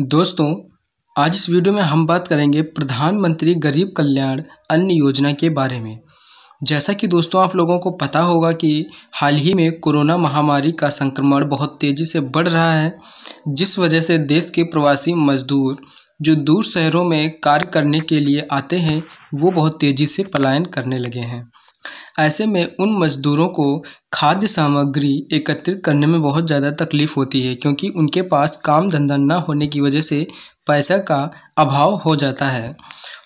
दोस्तों आज इस वीडियो में हम बात करेंगे प्रधानमंत्री गरीब कल्याण अन्न योजना के बारे में जैसा कि दोस्तों आप लोगों को पता होगा कि हाल ही में कोरोना महामारी का संक्रमण बहुत तेज़ी से बढ़ रहा है जिस वजह से देश के प्रवासी मजदूर जो दूर शहरों में कार्य करने के लिए आते हैं वो बहुत तेज़ी से पलायन करने लगे हैं ऐसे में उन मज़दूरों को खाद्य सामग्री एकत्रित करने में बहुत ज़्यादा तकलीफ़ होती है क्योंकि उनके पास काम धंधा ना होने की वजह से पैसा का अभाव हो जाता है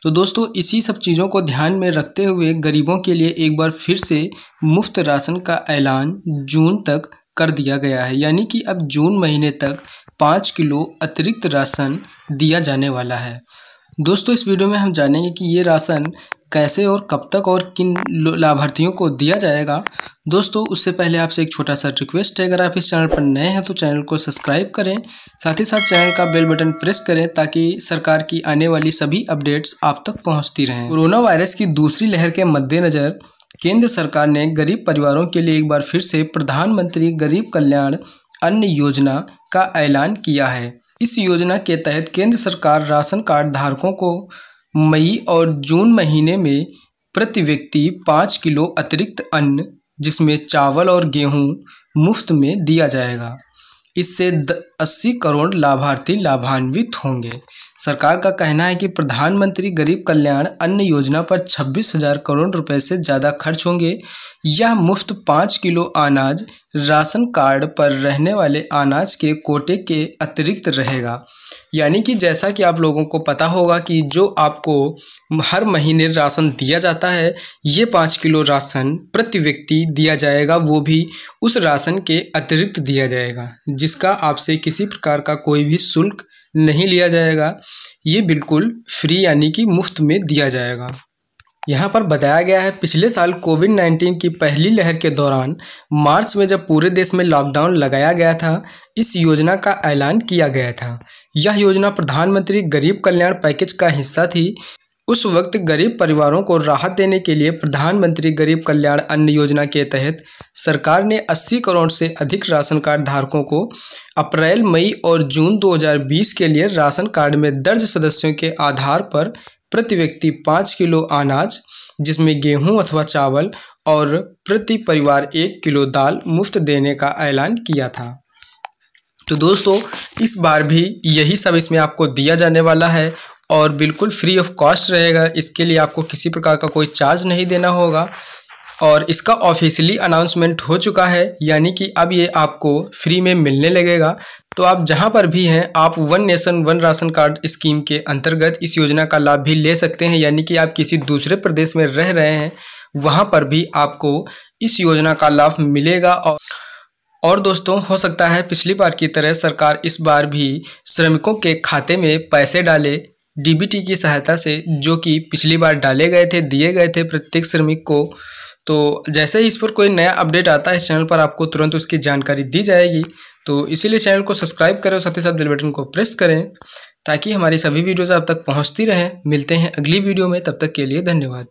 तो दोस्तों इसी सब चीज़ों को ध्यान में रखते हुए गरीबों के लिए एक बार फिर से मुफ्त राशन का ऐलान जून तक कर दिया गया है यानी कि अब जून महीने तक पाँच किलो अतिरिक्त राशन दिया जाने वाला है दोस्तों इस वीडियो में हम जानेंगे कि ये राशन कैसे और कब तक और किन लाभार्थियों को दिया जाएगा दोस्तों उससे पहले आपसे एक छोटा सा रिक्वेस्ट है अगर आप इस चैनल पर नए हैं तो चैनल को सब्सक्राइब करें साथ ही साथ चैनल का बेल बटन प्रेस करें ताकि सरकार की आने वाली सभी अपडेट्स आप तक पहुंचती रहें कोरोना वायरस की दूसरी लहर के मद्देनज़र केंद्र सरकार ने गरीब परिवारों के लिए एक बार फिर से प्रधानमंत्री गरीब कल्याण अन्न योजना का ऐलान किया है इस योजना के तहत केंद्र सरकार राशन कार्ड धारकों को मई और जून महीने में प्रति व्यक्ति पाँच किलो अतिरिक्त अन्न जिसमें चावल और गेहूँ मुफ्त में दिया जाएगा इससे अस्सी करोड़ लाभार्थी लाभान्वित होंगे सरकार का कहना है कि प्रधानमंत्री गरीब कल्याण अन्न योजना पर छब्बीस हजार करोड़ रुपए से ज़्यादा खर्च होंगे यह मुफ्त पाँच किलो अनाज राशन कार्ड पर रहने वाले अनाज के कोटे के अतिरिक्त रहेगा यानी कि जैसा कि आप लोगों को पता होगा कि जो आपको हर महीने राशन दिया जाता है ये पाँच किलो राशन प्रति व्यक्ति दिया जाएगा वो भी उस राशन के अतिरिक्त दिया जाएगा जिसका आपसे किसी प्रकार का कोई भी शुल्क नहीं लिया जाएगा ये बिल्कुल फ्री यानी कि मुफ्त में दिया जाएगा यहाँ पर बताया गया है पिछले साल कोविड नाइन्टीन की पहली लहर के दौरान मार्च में जब पूरे देश में लॉकडाउन लगाया गया था इस योजना का ऐलान किया गया था यह योजना प्रधानमंत्री गरीब कल्याण पैकेज का हिस्सा थी उस वक्त गरीब परिवारों को राहत देने के लिए प्रधानमंत्री गरीब कल्याण अन्न योजना के तहत सरकार ने 80 करोड़ से अधिक राशन कार्ड धारकों को अप्रैल मई और जून 2020 के लिए राशन कार्ड में दर्ज सदस्यों के आधार पर प्रति व्यक्ति पाँच किलो अनाज जिसमें गेहूं अथवा चावल और प्रति परिवार एक किलो दाल मुफ्त देने का ऐलान किया था तो दोस्तों इस बार भी यही सब इसमें आपको दिया जाने वाला है और बिल्कुल फ्री ऑफ कॉस्ट रहेगा इसके लिए आपको किसी प्रकार का कोई चार्ज नहीं देना होगा और इसका ऑफिशियली अनाउंसमेंट हो चुका है यानी कि अब ये आपको फ्री में मिलने लगेगा तो आप जहाँ पर भी हैं आप one nation one ration card scheme के अंतर्गत इस योजना का लाभ भी ले सकते हैं यानी कि आप किसी दूसरे प्रदेश में रह रहे हैं वहाँ पर भी आपको इस योजना का लाभ मिलेगा और और दोस्तों हो सकता है पिछली बार की तरह सरकार इस बार भी श्रमिकों के खाते में पैसे डाले डीबीटी की सहायता से जो कि पिछली बार डाले गए थे दिए गए थे प्रत्येक श्रमिक को तो जैसे ही इस पर कोई नया अपडेट आता है इस चैनल पर आपको तुरंत उसकी जानकारी दी जाएगी तो इसीलिए चैनल को सब्सक्राइब करें और साथ ही साथ बेल बटन को प्रेस करें ताकि हमारी सभी वीडियोज़ आप तक पहुँचती रहें मिलते हैं अगली वीडियो में तब तक के लिए धन्यवाद